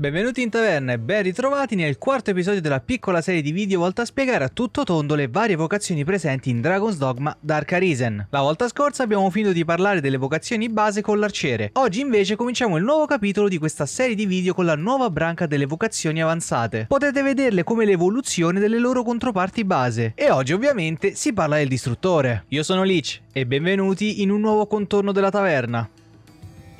Benvenuti in taverna e ben ritrovati nel quarto episodio della piccola serie di video volta a spiegare a tutto tondo le varie vocazioni presenti in Dragon's Dogma Dark Arisen. La volta scorsa abbiamo finito di parlare delle vocazioni base con l'arciere, oggi invece cominciamo il nuovo capitolo di questa serie di video con la nuova branca delle vocazioni avanzate. Potete vederle come l'evoluzione delle loro controparti base e oggi ovviamente si parla del distruttore. Io sono Leech e benvenuti in un nuovo contorno della taverna.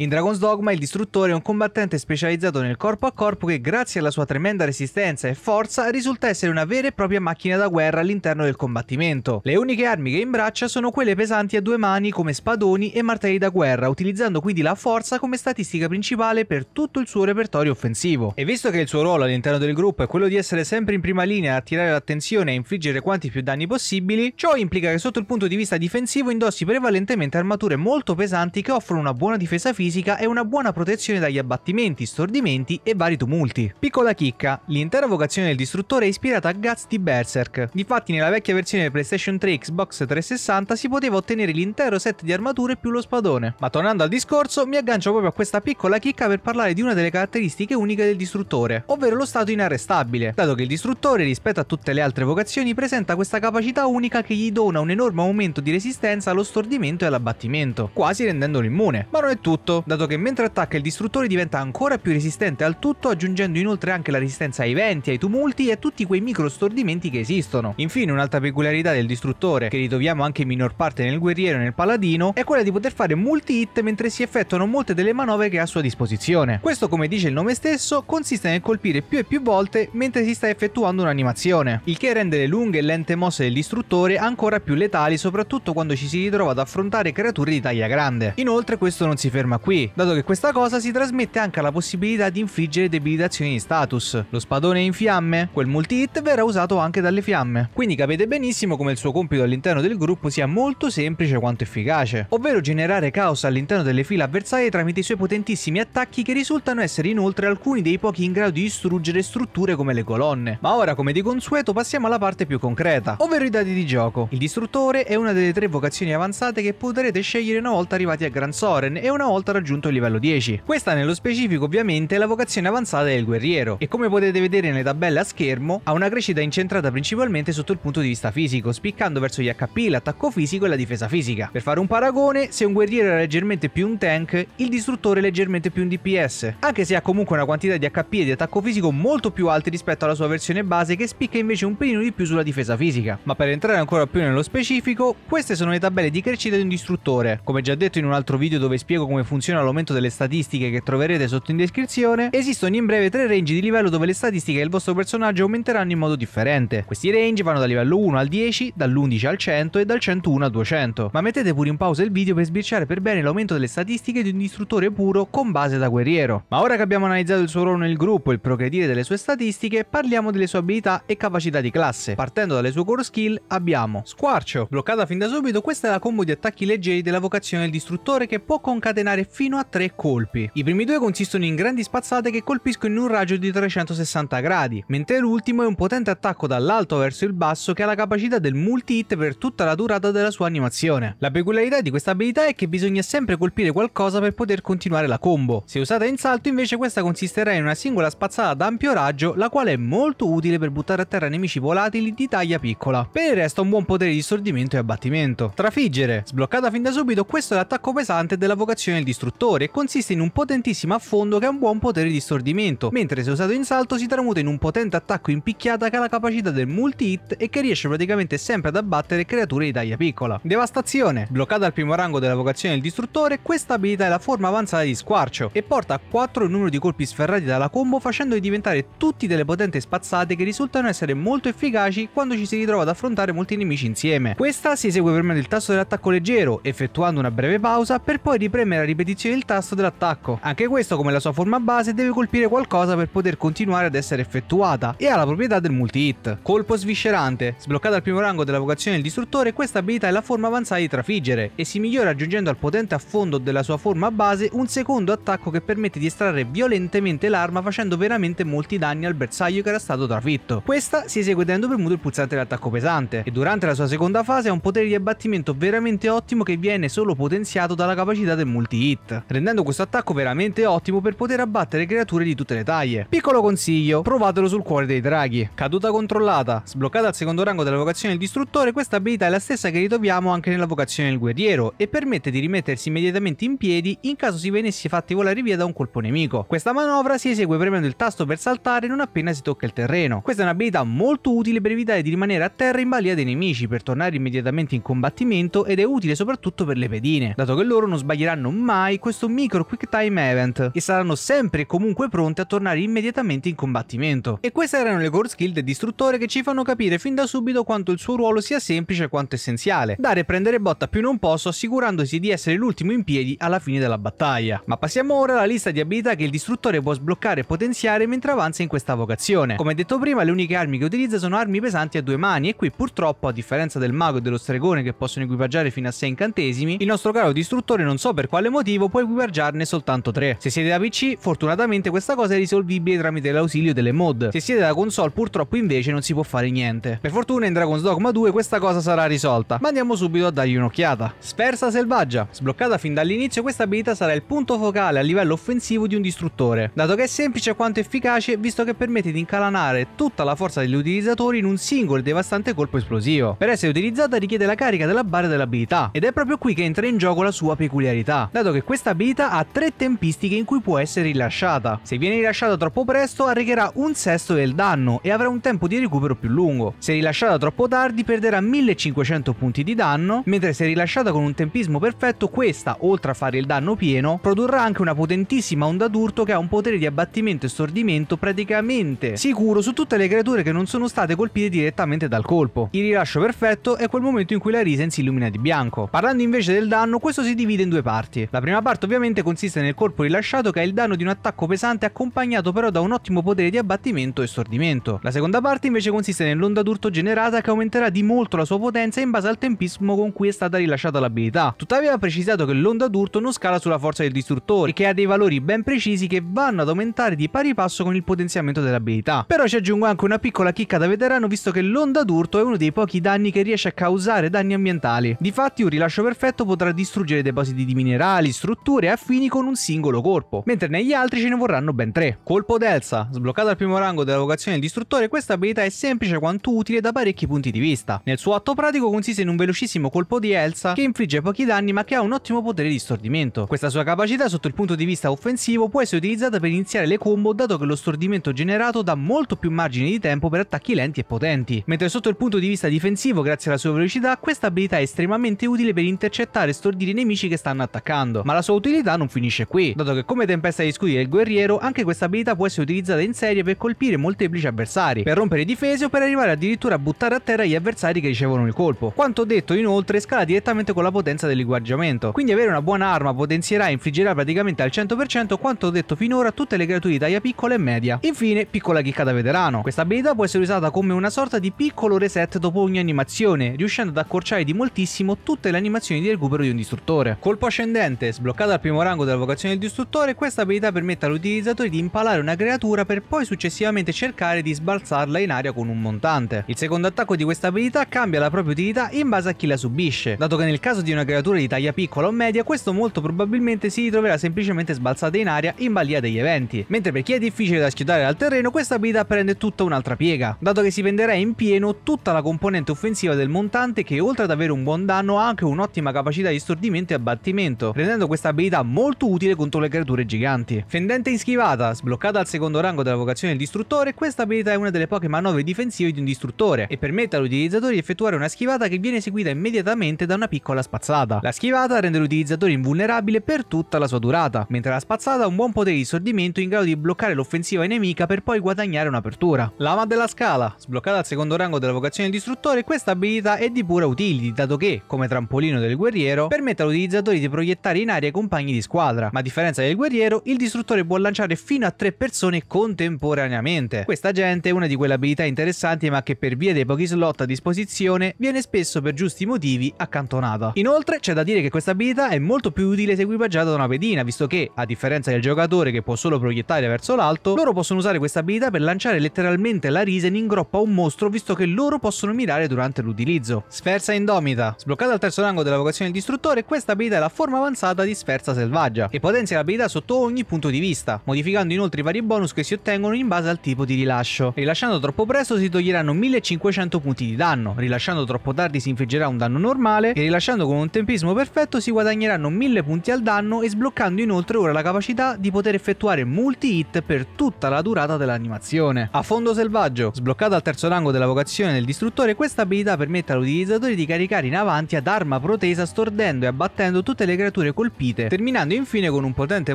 In Dragon's Dogma il distruttore è un combattente specializzato nel corpo a corpo che grazie alla sua tremenda resistenza e forza risulta essere una vera e propria macchina da guerra all'interno del combattimento. Le uniche armi che imbraccia sono quelle pesanti a due mani come spadoni e martelli da guerra, utilizzando quindi la forza come statistica principale per tutto il suo repertorio offensivo. E visto che il suo ruolo all'interno del gruppo è quello di essere sempre in prima linea, attirare l'attenzione e infliggere quanti più danni possibili, ciò implica che sotto il punto di vista difensivo indossi prevalentemente armature molto pesanti che offrono una buona difesa fisica fisica e una buona protezione dagli abbattimenti, stordimenti e vari tumulti. Piccola chicca, l'intera vocazione del distruttore è ispirata a Guts di Berserk. Difatti nella vecchia versione PlayStation 3 Xbox 360 si poteva ottenere l'intero set di armature più lo spadone. Ma tornando al discorso, mi aggancio proprio a questa piccola chicca per parlare di una delle caratteristiche uniche del distruttore, ovvero lo stato inarrestabile, dato che il distruttore rispetto a tutte le altre vocazioni presenta questa capacità unica che gli dona un enorme aumento di resistenza allo stordimento e all'abbattimento, quasi rendendolo immune. Ma non è tutto, dato che mentre attacca il distruttore diventa ancora più resistente al tutto, aggiungendo inoltre anche la resistenza ai venti, ai tumulti e a tutti quei micro stordimenti che esistono. Infine un'altra peculiarità del distruttore, che ritroviamo anche in minor parte nel guerriero e nel paladino, è quella di poter fare multi-hit mentre si effettuano molte delle manovre che ha a sua disposizione. Questo come dice il nome stesso, consiste nel colpire più e più volte mentre si sta effettuando un'animazione, il che rende le lunghe e lente mosse del distruttore ancora più letali soprattutto quando ci si ritrova ad affrontare creature di taglia grande. Inoltre questo non si ferma qui qui, dato che questa cosa si trasmette anche alla possibilità di infliggere debilitazioni di status. Lo spadone è in fiamme, quel multi-hit verrà usato anche dalle fiamme. Quindi capite benissimo come il suo compito all'interno del gruppo sia molto semplice quanto efficace, ovvero generare caos all'interno delle file avversarie tramite i suoi potentissimi attacchi che risultano essere inoltre alcuni dei pochi in grado di distruggere strutture come le colonne. Ma ora, come di consueto, passiamo alla parte più concreta, ovvero i dati di gioco. Il distruttore è una delle tre vocazioni avanzate che potrete scegliere una volta arrivati a Grand Soren e una volta volta raggiunto il livello 10. Questa nello specifico ovviamente è la vocazione avanzata del guerriero e come potete vedere nelle tabelle a schermo ha una crescita incentrata principalmente sotto il punto di vista fisico, spiccando verso gli HP, l'attacco fisico e la difesa fisica. Per fare un paragone, se un guerriero era leggermente più un tank, il distruttore è leggermente più un DPS, anche se ha comunque una quantità di HP e di attacco fisico molto più alti rispetto alla sua versione base che spicca invece un pelino di più sulla difesa fisica. Ma per entrare ancora più nello specifico, queste sono le tabelle di crescita di un distruttore. Come già detto in un altro video dove spiego come funziona funziona l'aumento delle statistiche che troverete sotto in descrizione, esistono in breve tre range di livello dove le statistiche del vostro personaggio aumenteranno in modo differente. Questi range vanno dal livello 1 al 10, dall'11 al 100 e dal 101 al 200. Ma mettete pure in pausa il video per sbirciare per bene l'aumento delle statistiche di un distruttore puro con base da guerriero. Ma ora che abbiamo analizzato il suo ruolo nel gruppo e il progredire delle sue statistiche, parliamo delle sue abilità e capacità di classe. Partendo dalle sue core skill abbiamo Squarcio. Bloccata fin da subito, questa è la combo di attacchi leggeri della vocazione del distruttore che può concatenare fino a 3 colpi. I primi due consistono in grandi spazzate che colpiscono in un raggio di 360 gradi, mentre l'ultimo è un potente attacco dall'alto verso il basso che ha la capacità del multi-hit per tutta la durata della sua animazione. La peculiarità di questa abilità è che bisogna sempre colpire qualcosa per poter continuare la combo. Se usata in salto invece questa consisterà in una singola spazzata ad ampio raggio la quale è molto utile per buttare a terra nemici volatili di taglia piccola. Per il resto ha un buon potere di stordimento e abbattimento. Trafiggere. Sbloccata fin da subito questo è l'attacco pesante della vocazione di distruttore distruttore e consiste in un potentissimo affondo che ha un buon potere di stordimento, mentre se usato in salto si tramuta in un potente attacco in picchiata che ha la capacità del multi-hit e che riesce praticamente sempre ad abbattere creature di taglia piccola. Devastazione. Bloccata al primo rango della vocazione del distruttore, questa abilità è la forma avanzata di squarcio e porta a 4 il numero di colpi sferrati dalla combo facendoli diventare tutti delle potenti spazzate che risultano essere molto efficaci quando ci si ritrova ad affrontare molti nemici insieme. Questa si esegue premendo il tasto dell'attacco leggero, effettuando una breve pausa per poi ripremere a ripetizione dice il tasto dell'attacco. Anche questo come la sua forma base deve colpire qualcosa per poter continuare ad essere effettuata e ha la proprietà del multi-hit. Colpo sviscerante. Sbloccata al primo rango della vocazione del distruttore questa abilità è la forma avanzata di trafiggere e si migliora aggiungendo al potente affondo della sua forma base un secondo attacco che permette di estrarre violentemente l'arma facendo veramente molti danni al bersaglio che era stato trafitto. Questa si esegue tenendo premuto il pulsante dell'attacco pesante e durante la sua seconda fase ha un potere di abbattimento veramente ottimo che viene solo potenziato dalla capacità del multi-hit hit, rendendo questo attacco veramente ottimo per poter abbattere creature di tutte le taglie. Piccolo consiglio, provatelo sul cuore dei draghi. Caduta controllata, sbloccata al secondo rango della vocazione del distruttore, questa abilità è la stessa che ritroviamo anche nella vocazione del guerriero e permette di rimettersi immediatamente in piedi in caso si venisse fatti volare via da un colpo nemico. Questa manovra si esegue premendo il tasto per saltare non appena si tocca il terreno. Questa è un'abilità molto utile per evitare di rimanere a terra in balia dei nemici per tornare immediatamente in combattimento ed è utile soprattutto per le pedine, dato che loro non sbaglieranno mai mai questo micro quick time event e saranno sempre e comunque pronte a tornare immediatamente in combattimento. E queste erano le core skill del distruttore che ci fanno capire fin da subito quanto il suo ruolo sia semplice quanto essenziale, dare e prendere botta più non posso assicurandosi di essere l'ultimo in piedi alla fine della battaglia. Ma passiamo ora alla lista di abilità che il distruttore può sbloccare e potenziare mentre avanza in questa vocazione. Come detto prima le uniche armi che utilizza sono armi pesanti a due mani e qui purtroppo a differenza del mago e dello stregone che possono equipaggiare fino a 6 incantesimi, il nostro caro distruttore non so per quale motivo motivo puoi equipaggiarne soltanto 3. Se siete da PC, fortunatamente questa cosa è risolvibile tramite l'ausilio delle mod. Se siete da console, purtroppo invece non si può fare niente. Per fortuna in Dragon's Dogma 2 questa cosa sarà risolta, ma andiamo subito a dargli un'occhiata. Spersa selvaggia. Sbloccata fin dall'inizio, questa abilità sarà il punto focale a livello offensivo di un distruttore, dato che è semplice quanto efficace visto che permette di incalanare tutta la forza degli utilizzatori in un singolo e devastante colpo esplosivo. Per essere utilizzata richiede la carica della barra dell'abilità, ed è proprio qui che entra in gioco la sua peculiarità, dato che che questa abilità ha tre tempistiche in cui può essere rilasciata. Se viene rilasciata troppo presto arrecherà un sesto del danno e avrà un tempo di recupero più lungo. Se rilasciata troppo tardi perderà 1500 punti di danno, mentre se rilasciata con un tempismo perfetto questa, oltre a fare il danno pieno, produrrà anche una potentissima onda d'urto che ha un potere di abbattimento e stordimento praticamente sicuro su tutte le creature che non sono state colpite direttamente dal colpo. Il rilascio perfetto è quel momento in cui la Risen si illumina di bianco. Parlando invece del danno, questo si divide in due parti. La prima prima parte ovviamente consiste nel colpo rilasciato che ha il danno di un attacco pesante accompagnato però da un ottimo potere di abbattimento e stordimento. La seconda parte invece consiste nell'onda d'urto generata che aumenterà di molto la sua potenza in base al tempismo con cui è stata rilasciata l'abilità. Tuttavia ha precisato che l'onda d'urto non scala sulla forza del distruttore e che ha dei valori ben precisi che vanno ad aumentare di pari passo con il potenziamento dell'abilità. Però ci aggiungo anche una piccola chicca da veterano visto che l'onda d'urto è uno dei pochi danni che riesce a causare danni ambientali. Difatti un rilascio perfetto potrà distruggere depositi di minerali, strutture affini con un singolo colpo, mentre negli altri ce ne vorranno ben tre. Colpo d'Elsa. sbloccato al primo rango della vocazione del distruttore, questa abilità è semplice quanto utile da parecchi punti di vista. Nel suo atto pratico consiste in un velocissimo colpo di Elsa che infligge pochi danni ma che ha un ottimo potere di stordimento. Questa sua capacità sotto il punto di vista offensivo può essere utilizzata per iniziare le combo dato che lo stordimento generato dà molto più margine di tempo per attacchi lenti e potenti, mentre sotto il punto di vista difensivo grazie alla sua velocità questa abilità è estremamente utile per intercettare e stordire i nemici che stanno attaccando, ma la sua utilità non finisce qui, dato che come tempesta di scudi del guerriero anche questa abilità può essere utilizzata in serie per colpire molteplici avversari, per rompere difese o per arrivare addirittura a buttare a terra gli avversari che ricevono il colpo. Quanto detto inoltre scala direttamente con la potenza dell'iguaggiamento, quindi avere una buona arma potenzierà e infliggerà praticamente al 100% quanto detto finora tutte le creature di taglia piccola e media. Infine piccola chicca da veterano, questa abilità può essere usata come una sorta di piccolo reset dopo ogni animazione, riuscendo ad accorciare di moltissimo tutte le animazioni di recupero di un distruttore. Colpo ascendente, Sbloccata al primo rango della vocazione del distruttore, questa abilità permette all'utilizzatore di impalare una creatura per poi successivamente cercare di sbalzarla in aria con un montante. Il secondo attacco di questa abilità cambia la propria utilità in base a chi la subisce, dato che nel caso di una creatura di taglia piccola o media, questo molto probabilmente si ritroverà semplicemente sbalzata in aria in balia degli eventi, mentre per chi è difficile da schiodare dal terreno, questa abilità prende tutta un'altra piega, dato che si venderà in pieno tutta la componente offensiva del montante che oltre ad avere un buon danno ha anche un'ottima capacità di stordimento e abbattimento, rendendo questa abilità molto utile contro le creature giganti. Fendente in schivata, sbloccata al secondo rango della vocazione del distruttore, questa abilità è una delle poche manovre difensive di un distruttore e permette all'utilizzatore di effettuare una schivata che viene eseguita immediatamente da una piccola spazzata. La schivata rende l'utilizzatore invulnerabile per tutta la sua durata, mentre la spazzata ha un buon potere di sordimento in grado di bloccare l'offensiva nemica per poi guadagnare un'apertura. Lama della scala, sbloccata al secondo rango della vocazione del distruttore, questa abilità è di pura utility, dato che, come trampolino del guerriero, permette all'utilizzatore di proiettare in aria aria i compagni di squadra, ma a differenza del guerriero, il distruttore può lanciare fino a tre persone contemporaneamente. Questa gente è una di quelle abilità interessanti ma che per via dei pochi slot a disposizione viene spesso per giusti motivi accantonata. Inoltre c'è da dire che questa abilità è molto più utile se equipaggiata da una pedina, visto che, a differenza del giocatore che può solo proiettare verso l'alto, loro possono usare questa abilità per lanciare letteralmente la Risen in groppa a un mostro visto che loro possono mirare durante l'utilizzo. Sferza Indomita Sbloccata al terzo rango della vocazione del distruttore, questa abilità è la forma avanzata di dispersa selvaggia e potenzia l'abilità sotto ogni punto di vista, modificando inoltre i vari bonus che si ottengono in base al tipo di rilascio. Rilasciando troppo presto si toglieranno 1500 punti di danno, rilasciando troppo tardi si infliggerà un danno normale e rilasciando con un tempismo perfetto si guadagneranno 1000 punti al danno e sbloccando inoltre ora la capacità di poter effettuare multi-hit per tutta la durata dell'animazione. A fondo selvaggio, sbloccata al terzo rango della vocazione del distruttore, questa abilità permette all'utilizzatore di caricare in avanti ad arma protesa stordendo e abbattendo tutte le creature colpite colpite, terminando infine con un potente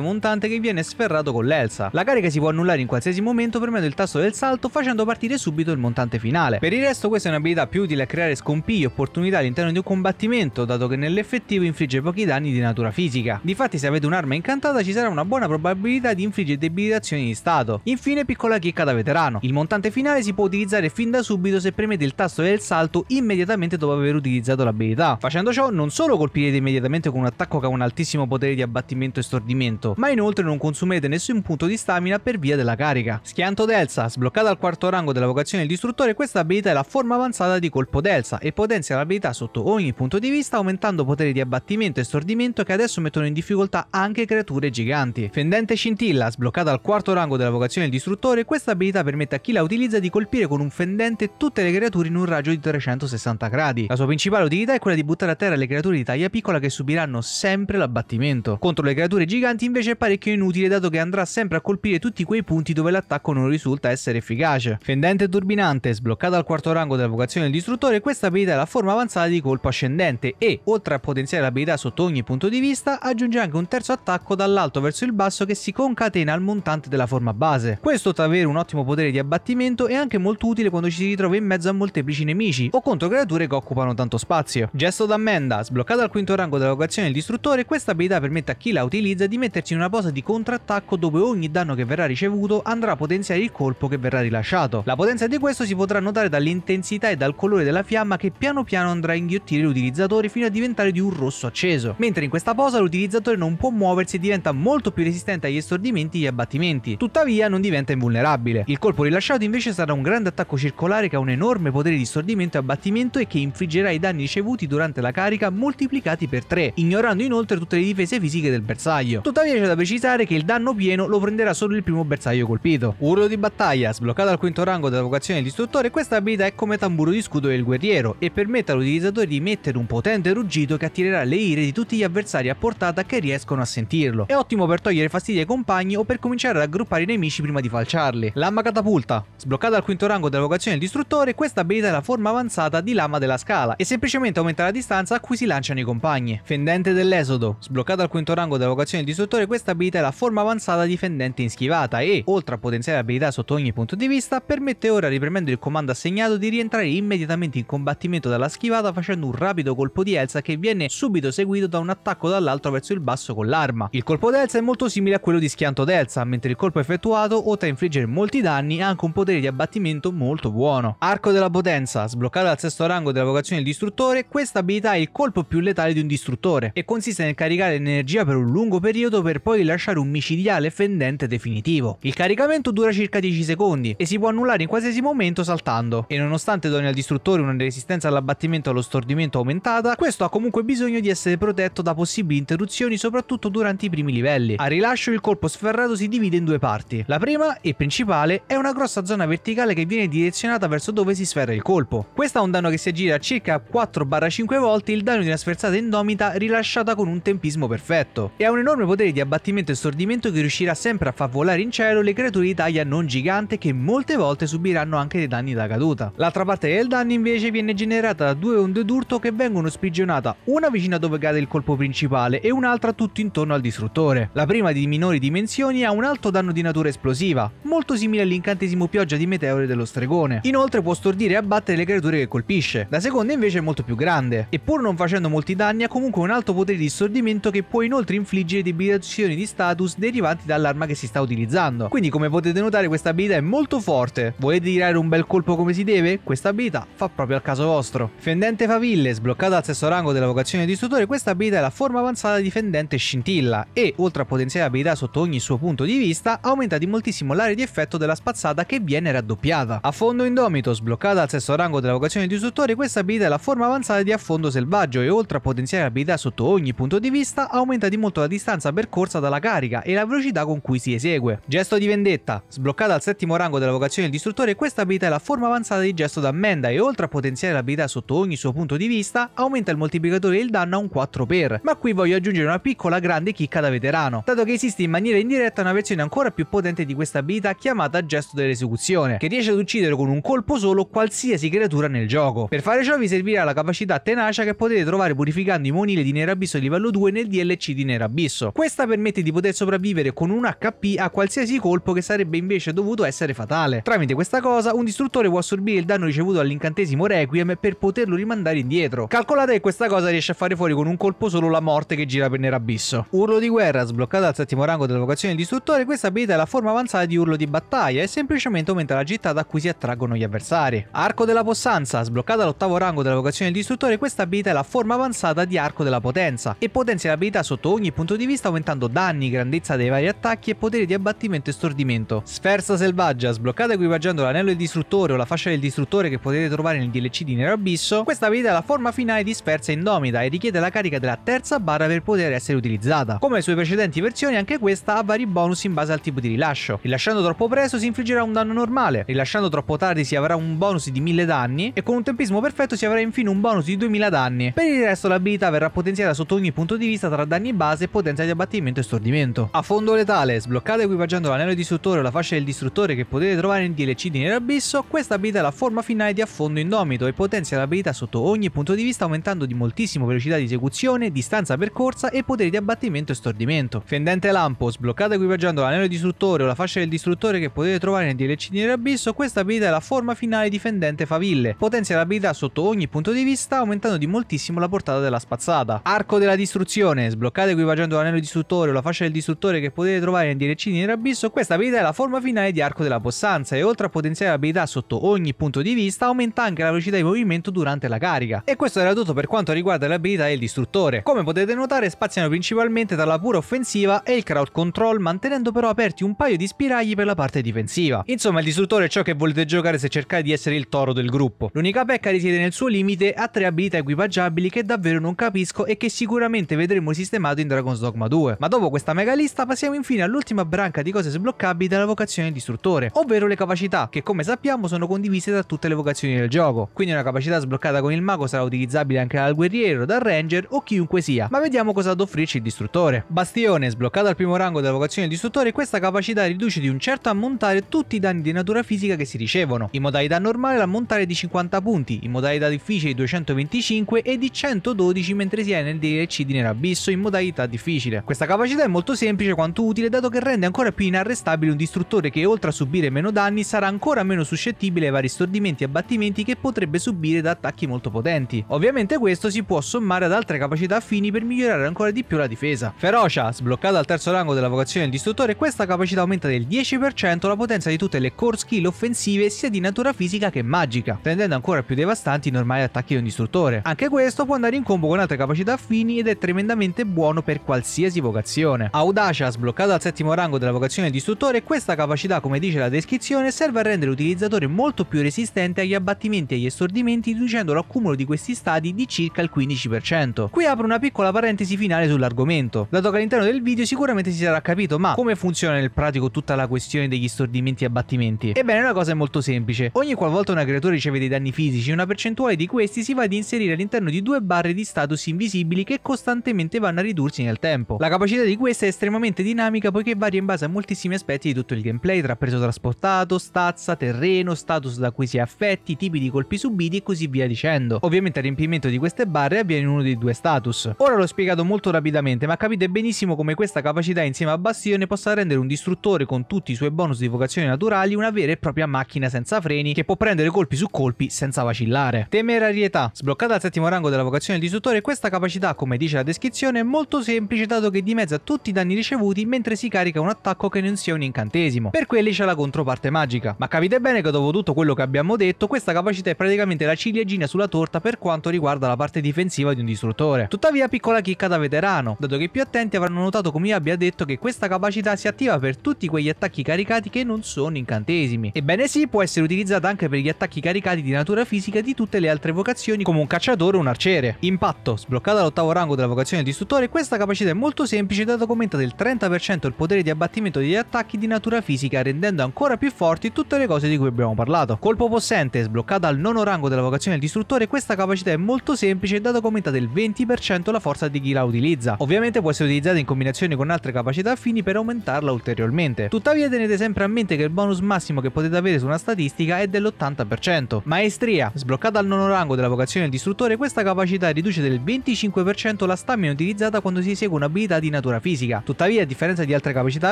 montante che viene sferrato con l'Elsa. La carica si può annullare in qualsiasi momento premendo il tasto del salto facendo partire subito il montante finale. Per il resto questa è un'abilità più utile a creare scompigli e opportunità all'interno di un combattimento, dato che nell'effettivo infligge pochi danni di natura fisica. Difatti se avete un'arma incantata ci sarà una buona probabilità di infliggere debilitazioni di stato. Infine piccola chicca da veterano, il montante finale si può utilizzare fin da subito se premete il tasto del salto immediatamente dopo aver utilizzato l'abilità. Facendo ciò non solo colpirete immediatamente con un attacco che ha un altissimo fortissimo potere di abbattimento e stordimento, ma inoltre non consumete nessun punto di stamina per via della carica. Schianto Delsa, sbloccata al quarto rango della vocazione del distruttore, questa abilità è la forma avanzata di colpo Delsa e potenzia l'abilità sotto ogni punto di vista aumentando potere di abbattimento e stordimento che adesso mettono in difficoltà anche creature giganti. Fendente Scintilla, sbloccata al quarto rango della vocazione del distruttore, questa abilità permette a chi la utilizza di colpire con un fendente tutte le creature in un raggio di 360 gradi. La sua principale utilità è quella di buttare a terra le creature di taglia piccola che subiranno sempre la abbattimento. Contro le creature giganti invece è parecchio inutile dato che andrà sempre a colpire tutti quei punti dove l'attacco non risulta essere efficace. Fendente turbinante, sbloccata al quarto rango della vocazione del distruttore, questa abilità è la forma avanzata di colpo ascendente e, oltre a potenziare l'abilità sotto ogni punto di vista, aggiunge anche un terzo attacco dall'alto verso il basso che si concatena al montante della forma base. Questo tra avere un ottimo potere di abbattimento è anche molto utile quando ci si ritrova in mezzo a molteplici nemici o contro creature che occupano tanto spazio. Gesto d'ammenda, sbloccata al quinto rango della vocazione del distruttore, questa questa abilità permette a chi la utilizza di mettersi in una posa di contrattacco dove ogni danno che verrà ricevuto andrà a potenziare il colpo che verrà rilasciato. La potenza di questo si potrà notare dall'intensità e dal colore della fiamma che piano piano andrà a inghiottire l'utilizzatore fino a diventare di un rosso acceso. Mentre in questa posa l'utilizzatore non può muoversi e diventa molto più resistente agli stordimenti e abbattimenti. Tuttavia non diventa invulnerabile. Il colpo rilasciato invece sarà un grande attacco circolare che ha un enorme potere di stordimento e abbattimento e che infliggerà i danni ricevuti durante la carica moltiplicati per 3, ignorando inoltre tutte tutte le difese fisiche del bersaglio. Tuttavia c'è da precisare che il danno pieno lo prenderà solo il primo bersaglio colpito. Urlo di battaglia, sbloccato al quinto rango della vocazione distruttore, questa abilità è come tamburo di scudo del guerriero e permette all'utilizzatore di mettere un potente ruggito che attirerà le ire di tutti gli avversari a portata che riescono a sentirlo. È ottimo per togliere fastidio ai compagni o per cominciare ad aggruppare i nemici prima di falciarli. Lama catapulta, sbloccata al quinto rango della vocazione distruttore, questa abilità è la forma avanzata di lama della scala e semplicemente aumenta la distanza a cui si lanciano i compagni. Fendente dell'esodo, Sbloccata al quinto rango della vocazione di istruttore, questa abilità è la forma avanzata difendente in schivata e, oltre a potenziare abilità sotto ogni punto di vista, permette ora, riprendendo il comando assegnato, di rientrare immediatamente in combattimento dalla schivata facendo un rapido colpo di Elsa che viene subito seguito da un attacco dall'alto verso il basso con l'arma. Il colpo d'Elsa è molto simile a quello di schianto d'Elsa, mentre il colpo effettuato, oltre a infliggere molti danni, ha anche un potere di abbattimento molto buono. Arco della potenza, sbloccata al sesto rango della vocazione del distruttore, questa abilità è il colpo più letale di un distruttore e consiste nel caricare caricare energia per un lungo periodo per poi lasciare un micidiale fendente definitivo. Il caricamento dura circa 10 secondi e si può annullare in qualsiasi momento saltando, e nonostante doni al distruttore una resistenza all'abbattimento e allo stordimento aumentata, questo ha comunque bisogno di essere protetto da possibili interruzioni soprattutto durante i primi livelli. Al rilascio il colpo sferrato si divide in due parti. La prima, e principale, è una grossa zona verticale che viene direzionata verso dove si sferra il colpo. Questa ha un danno che si aggira a circa 4-5 volte il danno di una sferzata indomita rilasciata con un tempo tempismo perfetto, e ha un enorme potere di abbattimento e stordimento che riuscirà sempre a far volare in cielo le creature di taglia non gigante che molte volte subiranno anche dei danni da caduta. L'altra parte del danno invece viene generata da due onde d'urto che vengono sprigionate una vicina dove cade il colpo principale e un'altra tutto intorno al distruttore. La prima di minori dimensioni ha un alto danno di natura esplosiva, molto simile all'incantesimo pioggia di meteore dello stregone. Inoltre può stordire e abbattere le creature che colpisce. La seconda invece è molto più grande, e pur non facendo molti danni ha comunque un alto potere di stordimento strumento che può inoltre infliggere debilitazioni di status derivanti dall'arma che si sta utilizzando. Quindi come potete notare questa abilità è molto forte. Volete tirare un bel colpo come si deve? Questa abilità fa proprio al caso vostro. Fendente faville, sbloccata al sesto rango della vocazione di istruttore, questa abilità è la forma avanzata di Fendente scintilla e, oltre a potenziare abilità sotto ogni suo punto di vista, aumenta di moltissimo l'area di effetto della spazzata che viene raddoppiata. A fondo indomito, sbloccata al sesto rango della vocazione di istruttore, questa abilità è la forma avanzata di affondo selvaggio e oltre a potenziare abilità sotto ogni punto di vista, vista aumenta di molto la distanza percorsa dalla carica e la velocità con cui si esegue. Gesto di vendetta. Sbloccata al settimo rango della vocazione del distruttore, questa abilità è la forma avanzata di gesto d'ammenda e oltre a potenziare l'abilità sotto ogni suo punto di vista, aumenta il moltiplicatore del danno a un 4x. Ma qui voglio aggiungere una piccola grande chicca da veterano, dato che esiste in maniera indiretta una versione ancora più potente di questa abilità chiamata gesto dell'esecuzione, che riesce ad uccidere con un colpo solo qualsiasi creatura nel gioco. Per fare ciò vi servirà la capacità tenacia che potete trovare purificando i monili di Nerabisso livello 2 2 nel DLC di Abisso. Questa permette di poter sopravvivere con un HP a qualsiasi colpo che sarebbe invece dovuto essere fatale. Tramite questa cosa un distruttore può assorbire il danno ricevuto all'incantesimo Requiem per poterlo rimandare indietro. Calcolate che questa cosa riesce a fare fuori con un colpo solo la morte che gira per Abisso. Urlo di guerra sbloccata al settimo rango dell'evocazione del distruttore, questa abilità è la forma avanzata di urlo di battaglia e semplicemente aumenta la gittata a cui si attraggono gli avversari. Arco della possanza, sbloccata all'ottavo rango dell'evocazione del distruttore, questa abilità è la forma avanzata di arco della potenza e potenza potenzia l'abilità sotto ogni punto di vista aumentando danni, grandezza dei vari attacchi e potere di abbattimento e stordimento. Sferza selvaggia, sbloccata equipaggiando l'anello del distruttore o la fascia del distruttore che potete trovare nel DLC di Nero Abisso, questa abilità ha la forma finale di Sferza Indomita e richiede la carica della terza barra per poter essere utilizzata. Come le sue precedenti versioni anche questa ha vari bonus in base al tipo di rilascio. Rilasciando troppo presto si infliggerà un danno normale, rilasciando troppo tardi si avrà un bonus di 1000 danni e con un tempismo perfetto si avrà infine un bonus di 2000 danni. Per il resto l'abilità verrà potenziata sotto ogni punto di di vista tra danni base, e potenza di abbattimento e stordimento. A fondo letale, sbloccata equipaggiando l'anello distruttore o la fascia del distruttore che potete trovare in DLC di Nero Abisso, questa abilità è la forma finale di affondo indomito e potenzia l'abilità sotto ogni punto di vista aumentando di moltissimo velocità di esecuzione, distanza percorsa e potere di abbattimento e stordimento. Fendente lampo, sbloccata equipaggiando l'anello distruttore o la fascia del distruttore che potete trovare nel DLC di Nero Abisso, questa abilità è la forma finale di Fendente faville, potenzia l'abilità sotto ogni punto di vista aumentando di moltissimo la portata della spazzata. Arco della distruzione Istruzione, sbloccate equipaggiando l'anello distruttore o la fascia del distruttore che potete trovare nei direccini nell'abisso, questa abilità è la forma finale di Arco della Possanza e oltre a potenziare l'abilità sotto ogni punto di vista, aumenta anche la velocità di movimento durante la carica. E questo era tutto per quanto riguarda le abilità del distruttore. Come potete notare spaziano principalmente dalla pura offensiva e il crowd control, mantenendo però aperti un paio di spiragli per la parte difensiva. Insomma, il distruttore è ciò che volete giocare se cercate di essere il toro del gruppo. L'unica pecca risiede nel suo limite a tre abilità equipaggiabili che davvero non capisco e che sicuramente vedete vedremo sistemato in Dragon's Dogma 2. Ma dopo questa mega lista passiamo infine all'ultima branca di cose sbloccabili della vocazione distruttore, ovvero le capacità, che come sappiamo sono condivise da tutte le vocazioni del gioco. Quindi una capacità sbloccata con il mago sarà utilizzabile anche dal guerriero, dal ranger o chiunque sia. Ma vediamo cosa ad offrirci il distruttore. Bastione, sbloccato al primo rango della vocazione distruttore, questa capacità riduce di un certo ammontare tutti i danni di natura fisica che si ricevono. In modalità normale l'ammontare è di 50 punti, in modalità difficile di 225 e di 112 mentre si è nel DLC di Nera abisso in modalità difficile. Questa capacità è molto semplice quanto utile dato che rende ancora più inarrestabile un distruttore che oltre a subire meno danni sarà ancora meno suscettibile ai vari stordimenti e abbattimenti che potrebbe subire da attacchi molto potenti. Ovviamente questo si può sommare ad altre capacità affini per migliorare ancora di più la difesa. Ferocia, sbloccata al terzo rango della vocazione del distruttore, questa capacità aumenta del 10% la potenza di tutte le core skill offensive sia di natura fisica che magica, rendendo ancora più devastanti i normali attacchi di un distruttore. Anche questo può andare in combo con altre capacità affini ed è tremendamente tremendamente buono per qualsiasi vocazione. Audacia, sbloccata al settimo rango della vocazione di istruttore, questa capacità, come dice la descrizione, serve a rendere l'utilizzatore molto più resistente agli abbattimenti e agli estordimenti, riducendo l'accumulo di questi stadi di circa il 15%. Qui apro una piccola parentesi finale sull'argomento, dato che all'interno del video sicuramente si sarà capito, ma come funziona nel pratico tutta la questione degli stordimenti e abbattimenti? Ebbene, una cosa è molto semplice. Ogni qualvolta una creatura riceve dei danni fisici, una percentuale di questi si va ad inserire all'interno di due barre di status invisibili che costantemente costantemente vanno a ridursi nel tempo. La capacità di questa è estremamente dinamica poiché varia in base a moltissimi aspetti di tutto il gameplay, tra preso trasportato, stazza, terreno, status da cui si è affetti, tipi di colpi subiti e così via dicendo. Ovviamente il riempimento di queste barre avviene in uno dei due status. Ora l'ho spiegato molto rapidamente ma capite benissimo come questa capacità insieme a Bastione possa rendere un distruttore con tutti i suoi bonus di vocazione naturali una vera e propria macchina senza freni che può prendere colpi su colpi senza vacillare. Temerarietà. Sbloccata al settimo rango della vocazione del distruttore questa capacità come dice la descrizione descrizione è molto semplice dato che dimezza tutti i danni ricevuti mentre si carica un attacco che non sia un incantesimo. Per quelli c'è la controparte magica. Ma capite bene che dopo tutto quello che abbiamo detto, questa capacità è praticamente la ciliegina sulla torta per quanto riguarda la parte difensiva di un distruttore. Tuttavia piccola chicca da veterano, dato che i più attenti avranno notato come io abbia detto che questa capacità si attiva per tutti quegli attacchi caricati che non sono incantesimi. Ebbene sì, può essere utilizzata anche per gli attacchi caricati di natura fisica di tutte le altre vocazioni come un cacciatore o un arciere. Impatto, sbloccata l'ottavo rango della vocazione provocazione distruttore, questa capacità è molto semplice dato che aumenta del 30% il potere di abbattimento degli attacchi di natura fisica, rendendo ancora più forti tutte le cose di cui abbiamo parlato. Colpo possente, sbloccata al nono rango della vocazione del distruttore, questa capacità è molto semplice dato che aumenta del 20% la forza di chi la utilizza. Ovviamente può essere utilizzata in combinazione con altre capacità affini per aumentarla ulteriormente. Tuttavia tenete sempre a mente che il bonus massimo che potete avere su una statistica è dell'80%. Maestria, sbloccata al nono rango della vocazione del distruttore, questa capacità riduce del 25% la statistica capacità meno utilizzata quando si esegue un'abilità di natura fisica. Tuttavia, a differenza di altre capacità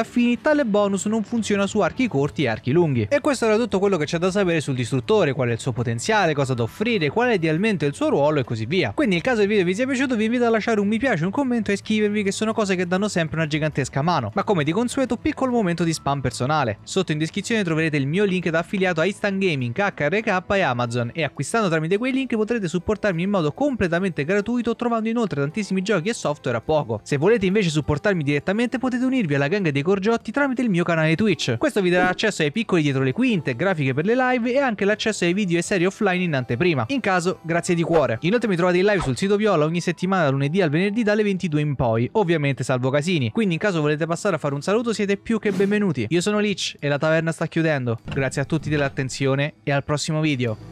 affini, tale bonus non funziona su archi corti e archi lunghi. E questo era tutto quello che c'è da sapere sul distruttore, qual è il suo potenziale, cosa da offrire, qual è idealmente il suo ruolo e così via. Quindi nel caso il video vi sia piaciuto vi invito a lasciare un mi piace, un commento e iscrivervi che sono cose che danno sempre una gigantesca mano. Ma come di consueto, piccolo momento di spam personale. Sotto in descrizione troverete il mio link da affiliato a Instant Gaming, HRK e Amazon e acquistando tramite quei link potrete supportarmi in modo completamente gratuito trovando inoltre tantissimi giochi videogiochi e software a poco. Se volete invece supportarmi direttamente potete unirvi alla gang dei Corgiotti tramite il mio canale Twitch. Questo vi darà accesso ai piccoli dietro le quinte, grafiche per le live e anche l'accesso ai video e serie offline in anteprima. In caso, grazie di cuore. Inoltre mi trovate in live sul sito Viola ogni settimana lunedì al venerdì dalle 22 in poi, ovviamente salvo casini. Quindi in caso volete passare a fare un saluto siete più che benvenuti. Io sono Lich e la taverna sta chiudendo. Grazie a tutti dell'attenzione e al prossimo video.